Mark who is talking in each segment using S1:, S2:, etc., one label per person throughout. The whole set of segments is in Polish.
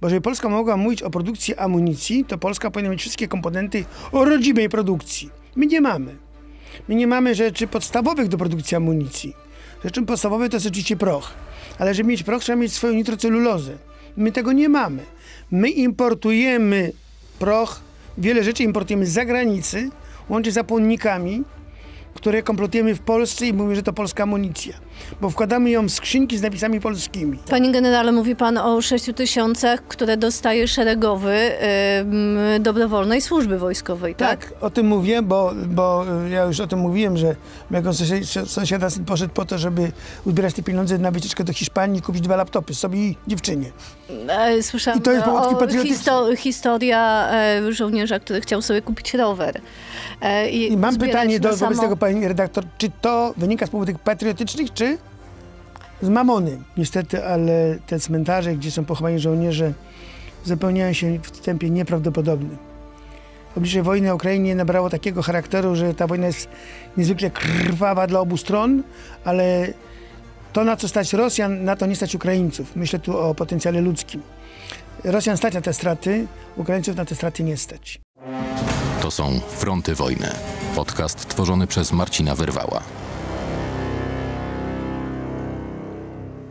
S1: Bo żeby Polska mogła mówić o produkcji amunicji, to Polska powinna mieć wszystkie komponenty o rodzimej produkcji. My nie mamy. My nie mamy rzeczy podstawowych do produkcji amunicji. Rzeczą podstawową to jest oczywiście proch. Ale żeby mieć proch, trzeba mieć swoją nitrocelulozę. My tego nie mamy. My importujemy proch, wiele rzeczy importujemy z zagranicy, łącznie z zapłonnikami, które komplotujemy w Polsce i mówimy, że to polska amunicja bo wkładamy ją w skrzynki z napisami polskimi.
S2: Panie generale, mówi pan o 6 tysiącach, które dostaje szeregowy yy, dobrowolnej służby wojskowej, tak?
S1: Tak, o tym mówię, bo, bo e, ja już o tym mówiłem, że mojego sąsiada syn poszedł po to, żeby uzbierać te pieniądze na wycieczkę do Hiszpanii, kupić dwa laptopy sobie i dziewczynie. E, słyszałem
S2: I to jest o histo historia e, żołnierza, który chciał sobie kupić rower. I, I mam pytanie do, wobec tego,
S1: pani redaktor, czy to wynika z powodów patriotycznych, czy z mamony. Niestety, ale te cmentarze, gdzie są pochowani żołnierze, zapełniają się w tempie nieprawdopodobnym. Oblicze wojny na Ukrainie nabrało takiego charakteru, że ta wojna jest niezwykle krwawa dla obu stron, ale to, na co stać Rosjan, na to nie stać Ukraińców. Myślę tu o potencjale ludzkim. Rosjan stać na te straty, Ukraińców na te straty nie stać.
S3: To są Fronty Wojny. Podcast tworzony przez Marcina Wyrwała.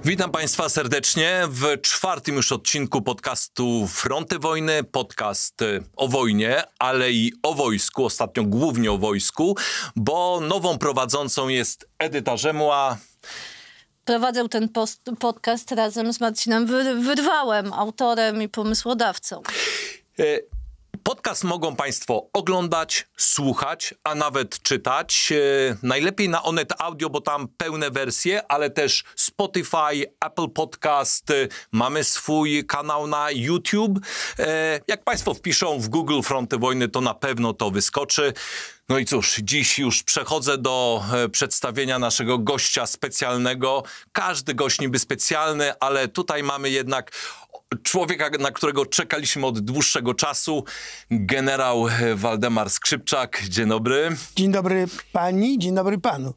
S3: Witam Państwa serdecznie w czwartym już odcinku podcastu Fronty Wojny, podcast y, o wojnie, ale i o wojsku, ostatnio głównie o wojsku, bo nową prowadzącą jest Edyta Rzemła.
S2: Prowadzę ten post, podcast razem z Marcinem Wyrwałem, autorem i pomysłodawcą.
S3: Y, Podcast mogą Państwo oglądać, słuchać, a nawet czytać. E, najlepiej na Onet Audio, bo tam pełne wersje, ale też Spotify, Apple Podcast. E, mamy swój kanał na YouTube. E, jak Państwo wpiszą w Google Fronty Wojny, to na pewno to wyskoczy. No i cóż, dziś już przechodzę do e, przedstawienia naszego gościa specjalnego. Każdy gość niby specjalny, ale tutaj mamy jednak człowieka, na którego czekaliśmy od dłuższego czasu, generał e, Waldemar Skrzypczak. Dzień dobry.
S1: Dzień dobry pani, dzień dobry panu.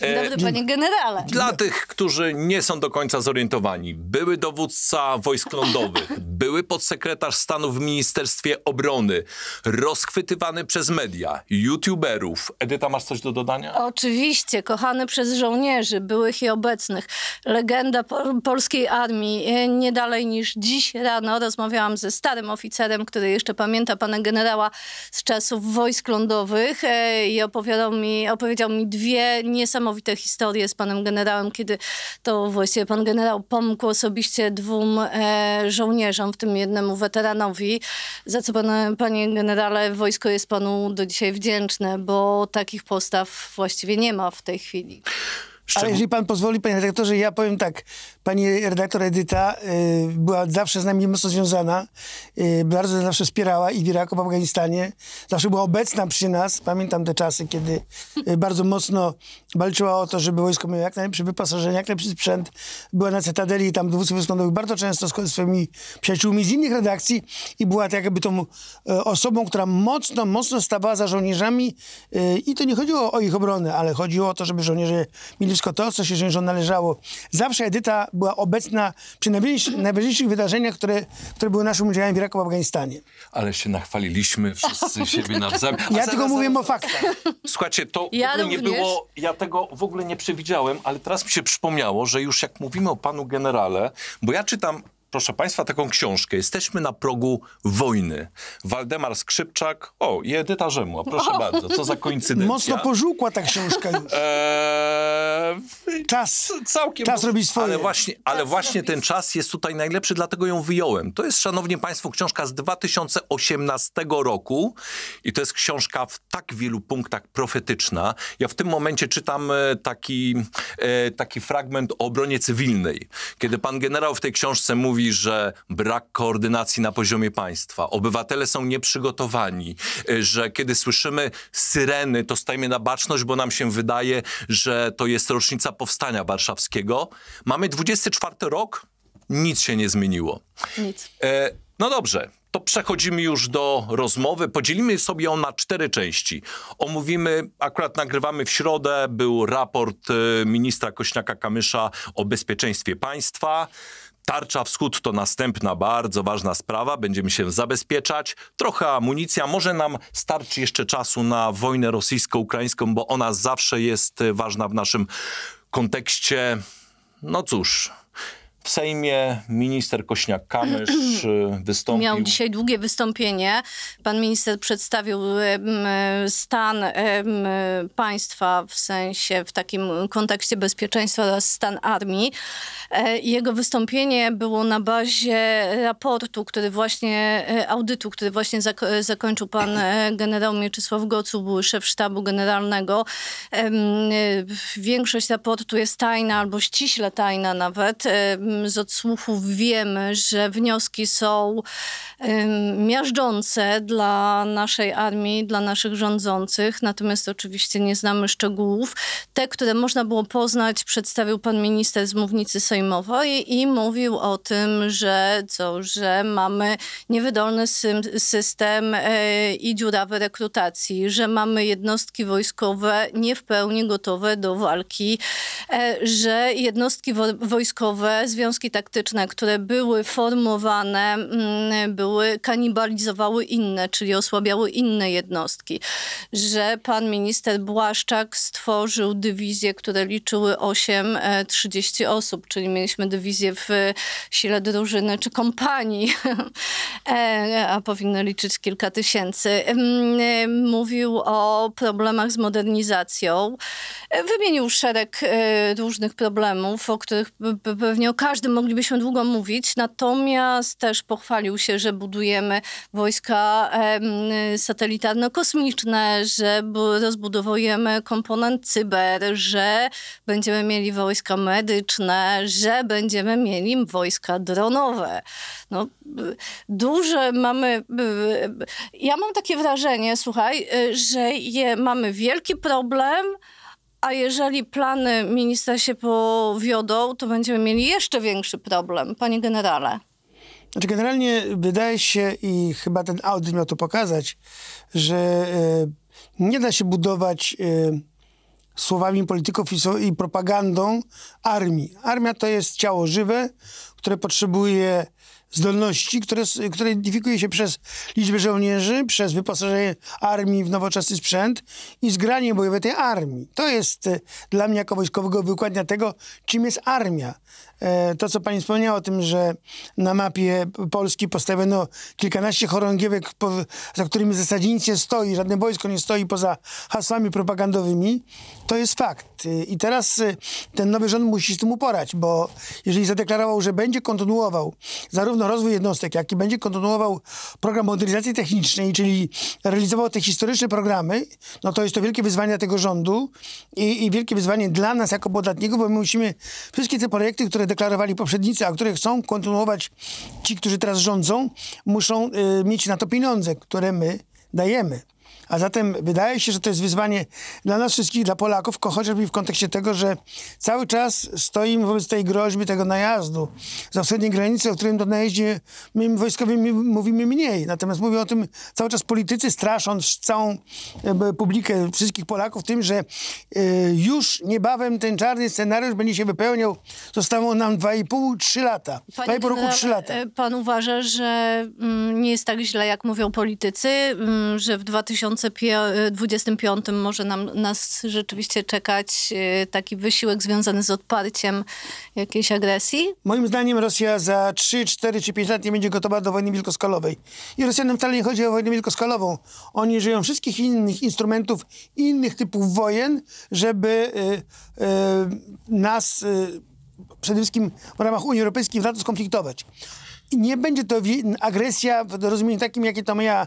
S3: Dzień dobry, e,
S2: panie generale. Dla tych,
S3: którzy nie są do końca zorientowani, były dowódca wojsk lądowych, były podsekretarz stanu w Ministerstwie Obrony, rozchwytywany przez media, youtuberów. Edyta, masz coś do dodania?
S2: Oczywiście, kochany przez żołnierzy, byłych i obecnych. Legenda polskiej armii. E, nie dalej niż dziś rano rozmawiałam ze starym oficerem, który jeszcze pamięta pana generała z czasów wojsk lądowych e, i opowiadał mi, opowiedział mi dwie niesamowite historie z panem generałem, kiedy to właściwie pan generał pomógł osobiście dwóm e, żołnierzom, w tym jednemu weteranowi, za co pan, panie generale, wojsko jest panu do dzisiaj wdzięczne, bo takich postaw właściwie nie ma w tej chwili.
S1: Szczegół. Ale jeżeli pan pozwoli, panie redaktorze, ja powiem tak pani redaktor Edyta y, była zawsze z nami mocno związana, y, bardzo zawsze wspierała i w Iraku, w Afganistanie. Zawsze była obecna przy nas. Pamiętam te czasy, kiedy y, bardzo mocno walczyła o to, żeby wojsko miało jak najlepsze wyposażenie, jak najlepszy sprzęt. Była na i tam dowódcy wyglądały bardzo często z swoimi przyjaciółmi z innych redakcji i była tak jakby tą osobą, która mocno, mocno stawała za żołnierzami i to nie chodziło o ich obronę, ale chodziło o to, żeby żołnierze mieli wszystko to, co się żołnierzom należało. Zawsze Edyta była obecna przy najważniejszych wydarzeniach, które, które były naszym udziałem w Iraku, w Afganistanie.
S3: Ale się nachwaliliśmy wszyscy siebie nawzajem. A ja zaraz, tylko mówię o faktach. Słuchajcie, to ja w ogóle również. nie było, ja tego w ogóle nie przewidziałem, ale teraz mi się przypomniało, że już jak mówimy o panu generale, bo ja czytam proszę Państwa, taką książkę. Jesteśmy na progu wojny. Waldemar Skrzypczak, o, i Edyta Rzemła, proszę o! bardzo, co za koincydencja. Mocno
S1: pożółkła ta książka już.
S3: Eee, czas, całkiem czas robi swoje. Ale właśnie, ale czas właśnie ten czas jest tutaj najlepszy, dlatego ją wyjąłem. To jest, szanowni Państwo, książka z 2018 roku i to jest książka w tak wielu punktach profetyczna. Ja w tym momencie czytam e, taki, e, taki fragment o obronie cywilnej, kiedy pan generał w tej książce mówi, mówi, że brak koordynacji na poziomie państwa, obywatele są nieprzygotowani, y, że kiedy słyszymy syreny, to stajemy na baczność, bo nam się wydaje, że to jest rocznica powstania warszawskiego. Mamy 24 rok, nic się nie zmieniło. Nic. E, no dobrze, to przechodzimy już do rozmowy. Podzielimy sobie ją na cztery części. Omówimy, akurat nagrywamy w środę, był raport y, ministra Kośniaka-Kamysza o bezpieczeństwie państwa. Tarcza Wschód to następna bardzo ważna sprawa. Będziemy się zabezpieczać. Trochę amunicja. Może nam starczy jeszcze czasu na wojnę rosyjsko-ukraińską, bo ona zawsze jest ważna w naszym kontekście. No cóż, w Sejmie minister Kośniak-Kamysz y, wystąpił. Miał dzisiaj
S2: długie wystąpienie. Pan minister przedstawił y, stan y, państwa w sensie, w takim kontekście bezpieczeństwa oraz stan armii. Jego wystąpienie było na bazie raportu, który właśnie, audytu, który właśnie zakończył pan generał Mieczysław były szef sztabu generalnego. Większość raportu jest tajna albo ściśle tajna nawet z odsłuchów wiemy, że wnioski są miażdżące dla naszej armii, dla naszych rządzących, natomiast oczywiście nie znamy szczegółów. Te, które można było poznać, przedstawił pan minister z mównicy sejmowej i mówił o tym, że co, że mamy niewydolny system e, i dziurawy rekrutacji, że mamy jednostki wojskowe nie w pełni gotowe do walki, e, że jednostki wojskowe z związki taktyczne, które były formowane, mm, były, kanibalizowały inne, czyli osłabiały inne jednostki. Że pan minister Błaszczak stworzył dywizje, które liczyły 8-30 osób, czyli mieliśmy dywizję w sile drużyny czy kompanii, e, a powinno liczyć kilka tysięcy. Mm, mówił o problemach z modernizacją. E, wymienił szereg e, różnych problemów, o których pewnie o każdym każdym moglibyśmy długo mówić, natomiast też pochwalił się, że budujemy wojska satelitarno-kosmiczne, że rozbudowujemy komponent cyber, że będziemy mieli wojska medyczne, że będziemy mieli wojska dronowe. No, duże mamy... Ja mam takie wrażenie, słuchaj, y, że je, mamy wielki problem a jeżeli plany ministra się powiodą, to będziemy mieli jeszcze większy problem, panie generale.
S1: Znaczy generalnie wydaje się i chyba ten audyt miał to pokazać, że e, nie da się budować e, słowami polityków i, propagandą armii. Armia to jest ciało żywe, które potrzebuje zdolności, które, które identyfikuje się przez liczbę żołnierzy, przez wyposażenie armii w nowoczesny sprzęt i zgranie bojowe tej armii. To jest e, dla mnie jako wojskowego wykładnia tego, czym jest armia. E, to, co pani wspomniała o tym, że na mapie Polski postawiono kilkanaście chorągiewek, za którymi w zasadzie nic nie stoi, żadne wojsko nie stoi poza hasłami propagandowymi, to jest fakt. E, I teraz ten nowy rząd musi z tym uporać, bo jeżeli zadeklarował, że będzie będzie kontynuował zarówno rozwój jednostek, jak i będzie kontynuował program modernizacji technicznej, czyli realizował te historyczne programy, no to jest to wielkie wyzwanie tego rządu i, i wielkie wyzwanie dla nas jako podatników, bo my musimy wszystkie te projekty, które deklarowali poprzednicy, a które chcą kontynuować ci, którzy teraz rządzą, muszą y, mieć na to pieniądze, które my dajemy. A zatem wydaje się, że to jest wyzwanie dla nas wszystkich, dla Polaków, chociażby w kontekście tego, że cały czas stoimy wobec tej groźby, tego najazdu za wschodniej granicy, o którym do najeździe my wojskowym mówimy mniej. Natomiast mówią o tym cały czas politycy, strasząc całą publikę wszystkich Polaków tym, że e, już niebawem ten czarny scenariusz będzie się wypełniał. Zostało nam 2,5-3 lata. 2,5 roku 3 lata.
S2: E, pan uważa, że mm, nie jest tak źle, jak mówią politycy, mm, że w 2000 2025 może nam, nas rzeczywiście czekać e, taki wysiłek związany z odparciem jakiejś agresji?
S1: Moim zdaniem Rosja za 3, 4 czy 5 lat nie będzie gotowa do wojny wielkoskalowej. I Rosjanom wcale nie chodzi o wojnę wielkoskalową. Oni żyją wszystkich innych instrumentów, innych typów wojen, żeby y, y, nas y, przede wszystkim w ramach Unii Europejskiej w NATO skonfliktować. nie będzie to agresja w rozumieniu takim, jakie to moja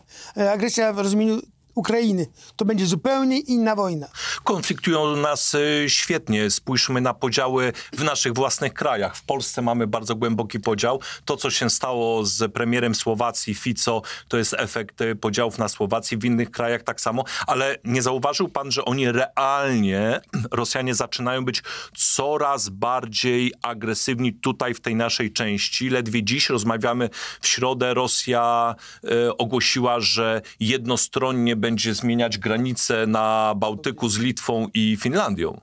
S1: agresja w rozumieniu Ukrainy. To będzie zupełnie inna wojna.
S3: Konfliktują nas e, świetnie. Spójrzmy na podziały w naszych własnych krajach. W Polsce mamy bardzo głęboki podział. To, co się stało z premierem Słowacji Fico, to jest efekt e, podziałów na Słowacji, w innych krajach tak samo. Ale nie zauważył pan, że oni realnie, Rosjanie, zaczynają być coraz bardziej agresywni tutaj w tej naszej części. Ledwie dziś rozmawiamy w środę. Rosja y, ogłosiła, że jednostronnie będzie zmieniać granice na Bałtyku z Litwą i Finlandią.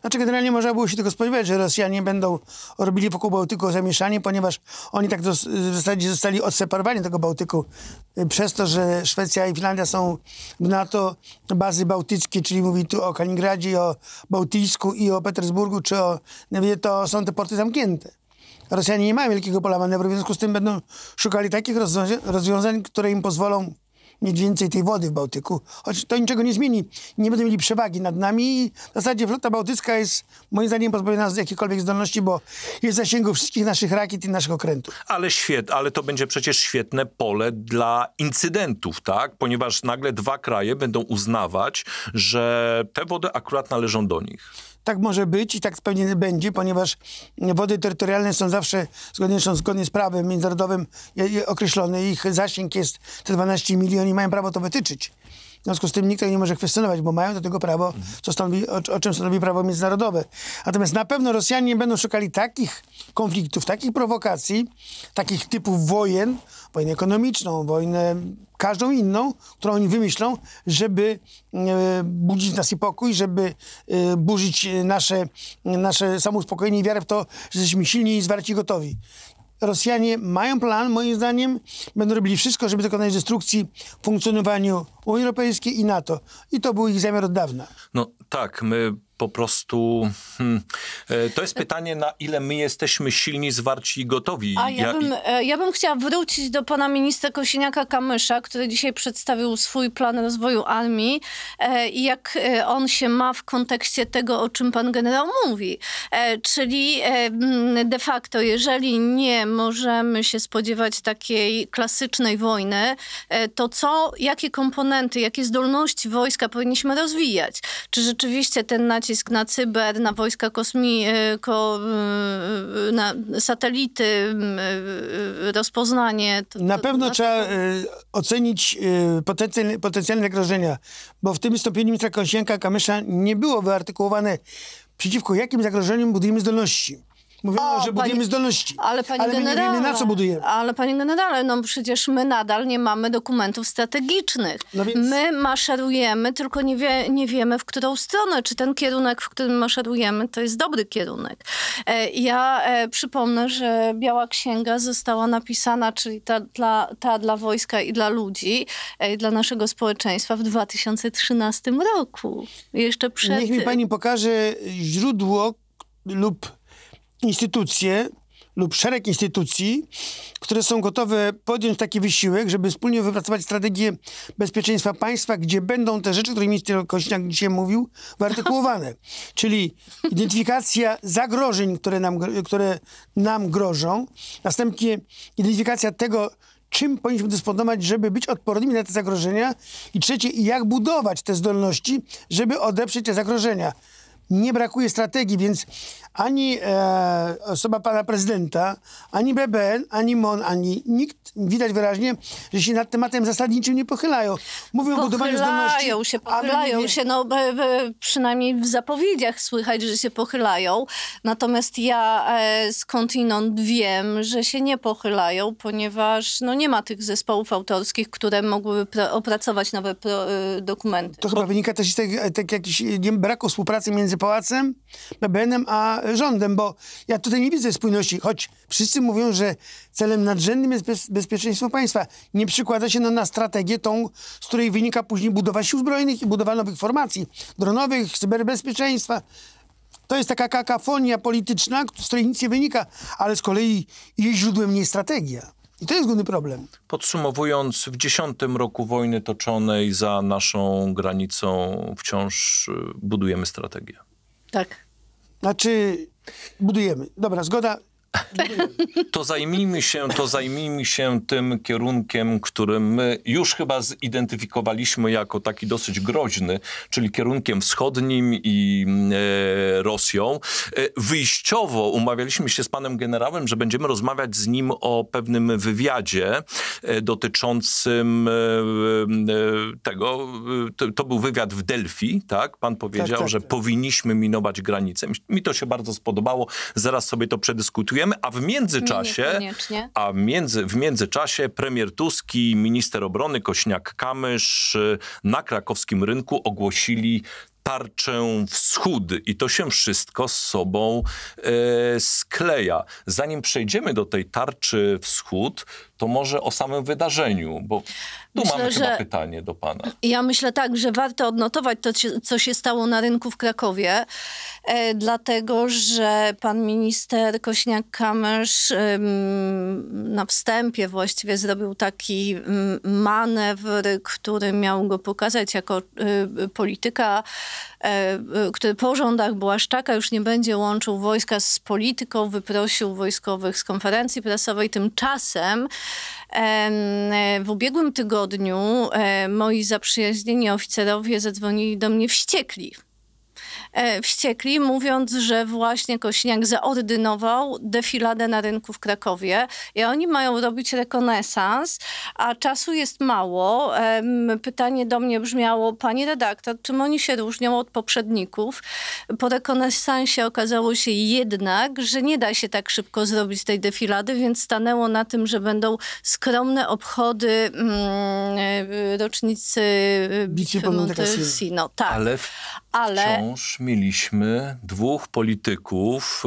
S1: Znaczy generalnie można było się tylko spodziewać, że Rosjanie będą robili wokół Bałtyku zamieszanie, ponieważ oni tak w zasadzie zostali odseparowani tego Bałtyku y, przez to, że Szwecja i Finlandia są w NATO bazy bałtyckie, czyli mówi tu o Kaliningradzie, o Bałtyjsku i o Petersburgu, czy o wiem, to są te porty zamknięte. Rosjanie nie mają wielkiego pola manewru, w związku z tym będą szukali takich rozwiązań, które im pozwolą mieć więcej tej wody w Bałtyku. Choć to niczego nie zmieni. Nie będą mieli przewagi nad nami. W zasadzie flota bałtycka jest moim zdaniem pozbawiona z jakiejkolwiek zdolności, bo jest w zasięgu wszystkich naszych rakiet i naszych okrętów.
S3: Ale, świet, ale to będzie przecież świetne pole dla incydentów, tak? Ponieważ nagle dwa kraje będą uznawać, że te wody akurat należą do nich.
S1: Tak może być i tak pewnie będzie, ponieważ wody terytorialne są zawsze zgodnie, są zgodnie z prawem międzynarodowym określone. Ich zasięg jest te 12 milionów i mają prawo to wytyczyć. W związku z tym nikt tego nie może kwestionować, bo mają do tego prawo, co stanowi, o, o czym stanowi prawo międzynarodowe. Natomiast na pewno Rosjanie nie będą szukali takich konfliktów, takich prowokacji, takich typów wojen, wojnę ekonomiczną, wojnę każdą inną, którą oni wymyślą, żeby e, budzić nas i pokój, żeby e, burzyć nasze, nasze samouspokojenie i wiarę w to, że jesteśmy silni i zwarci i gotowi. Rosjanie mają plan, moim zdaniem, będą robili wszystko, żeby dokonać destrukcji funkcjonowaniu Unii Europejskiej i NATO. I to był ich zamiar od dawna.
S3: No tak, my po prostu. Hmm, e, to jest pytanie, na ile my jesteśmy silni, zwarci i gotowi. A ja, bym,
S2: e, ja bym chciała wrócić do pana ministra Kosiniaka-Kamysza, który dzisiaj przedstawił swój plan rozwoju armii e, i jak on się ma w kontekście tego, o czym pan generał mówi. Czyli de facto, jeżeli nie możemy się spodziewać takiej klasycznej wojny, to co, jakie komponenty komponenty, jakie zdolności wojska powinniśmy rozwijać. Czy rzeczywiście ten nacisk na cyber, na wojska kosmi, e, ko, e, na satelity, e, rozpoznanie. To,
S1: to, na pewno trzeba ocenić potencjalne, potencjalne zagrożenia, bo w tym stopniu ministra Kąsienka Kamysza nie było wyartykułowane przeciwko jakim zagrożeniom budujemy zdolności. Mówiono, o, że pani, budujemy zdolności, ale, pani ale generale, nie wiemy, na co budujemy.
S2: Ale panie generale, no przecież my nadal nie mamy dokumentów strategicznych. No więc... My maszerujemy, tylko nie, wie, nie wiemy, w którą stronę. Czy ten kierunek, w którym maszerujemy, to jest dobry kierunek. E, ja e, przypomnę, że Biała Księga została napisana, czyli ta dla, ta dla wojska i dla ludzi, e, dla naszego społeczeństwa w 2013 roku.
S1: Jeszcze przed... Niech mi pani pokaże źródło lub instytucje lub szereg instytucji, które są gotowe podjąć taki wysiłek, żeby wspólnie wypracować strategię bezpieczeństwa państwa, gdzie będą te rzeczy, o których minister Kośniak dzisiaj mówił, wyartykułowane. Czyli identyfikacja zagrożeń, które nam, które nam grożą, następnie identyfikacja tego, czym powinniśmy dysponować, żeby być odpornymi na te zagrożenia i trzecie, jak budować te zdolności, żeby odeprzeć te zagrożenia nie brakuje strategii, więc ani e, osoba pana prezydenta, ani BBN, ani MON, ani nikt, widać wyraźnie, że się nad tematem zasadniczym nie pochylają. Mówią pochylają o budowaniu zdolności. się, pochylają się,
S2: no be, e, przynajmniej w zapowiedziach słychać, że się pochylają. Natomiast ja e, skądinąd wiem, że się nie pochylają, ponieważ no, nie ma tych zespołów autorskich, które mogłyby opracować nowe pro, e, dokumenty. To chyba
S1: wynika też z tej, e, tak e, braku współpracy między pałacem, BBN-em, a rządem, bo ja tutaj nie widzę spójności, choć wszyscy mówią, że celem nadrzędnym jest bez, bezpieczeństwo państwa. Nie przykłada się no, na strategię tą, z której wynika później budowa sił zbrojnych i budowa nowych formacji dronowych, cyberbezpieczeństwa. To jest taka kakafonia polityczna, z której nic nie wynika, ale z kolei jej źródłem nie jest strategia. I to jest główny problem.
S3: Podsumowując, w dziesiątym roku wojny toczonej za naszą granicą wciąż y, budujemy strategię.
S1: Tak. Znaczy, budujemy. Dobra, zgoda,
S3: to zajmijmy się, to zajmijmy się tym kierunkiem, którym my już chyba zidentyfikowaliśmy jako taki dosyć groźny, czyli kierunkiem wschodnim i e, Rosją. E, wyjściowo umawialiśmy się z panem generałem, że będziemy rozmawiać z nim o pewnym wywiadzie e, dotyczącym e, tego, to, to był wywiad w Delphi, tak? Pan powiedział, tak, tak, że tak. powinniśmy minować granicę. Mi to się bardzo spodobało, zaraz sobie to przedyskutujemy a w międzyczasie, nie, a między, w międzyczasie premier Tuski, minister obrony Kośniak-Kamysz y, na krakowskim rynku ogłosili tarczę wschód i to się wszystko z sobą e, skleja. Zanim przejdziemy do tej tarczy wschód, to może o samym wydarzeniu, bo tu myślę, mamy chyba pytanie do pana.
S2: Ja myślę tak, że warto odnotować to, co się stało na rynku w Krakowie, e, dlatego że pan minister Kośniak-Kamysz e, na wstępie właściwie zrobił taki mm, manewr, który miał go pokazać jako y, polityka, E, e, który po rządach Błaszczaka już nie będzie łączył wojska z polityką, wyprosił wojskowych z konferencji prasowej. Tymczasem e, w ubiegłym tygodniu moi zaprzyjaźnieni oficerowie zadzwonili do mnie wściekli E, wściekli, mówiąc, że właśnie Kośniak zaordynował defiladę na rynku w Krakowie i oni mają robić rekonesans, a czasu jest mało. Pytanie do mnie brzmiało, pani redaktor, czym oni się różnią od poprzedników? Po rekonesansie okazało się jednak, że nie da się tak szybko zrobić tej defilady, więc stanęło na tym, że będą skromne obchody mm, e, rocznicy bitwy Montersino. Tak. Ale wciąż
S3: mieliśmy dwóch polityków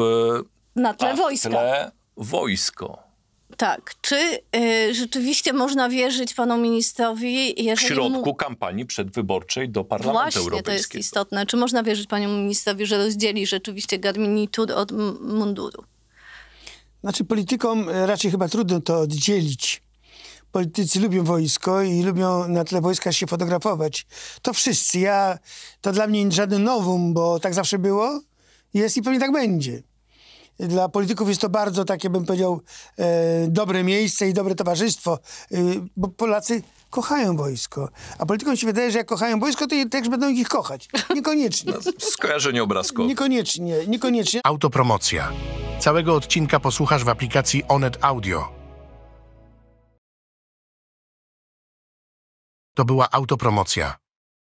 S2: e, na tle wojska. Tle
S3: wojsko.
S2: Tak. Czy y, rzeczywiście można wierzyć panu ministrowi, jeżeli... W środku mu...
S3: kampanii przedwyborczej do Parlamentu Właśnie,
S1: Europejskiego. Właśnie, to jest
S2: istotne. Czy można wierzyć panu ministrowi, że rozdzieli rzeczywiście garnitur od
S1: munduru? Znaczy politykom e, raczej chyba trudno to oddzielić politycy lubią wojsko i lubią na tle wojska się fotografować. To wszyscy. Ja, to dla mnie żadne nowum, bo tak zawsze było, jest i pewnie tak będzie. Dla polityków jest to bardzo takie, bym powiedział, e, dobre miejsce i dobre towarzystwo, e, bo Polacy kochają wojsko. A politykom się wydaje, że jak kochają wojsko, to też będą ich kochać. Niekoniecznie. No, skojarzenie obrazkowe. Niekoniecznie, niekoniecznie. Autopromocja. Całego odcinka posłuchasz w aplikacji Onet Audio. To była autopromocja.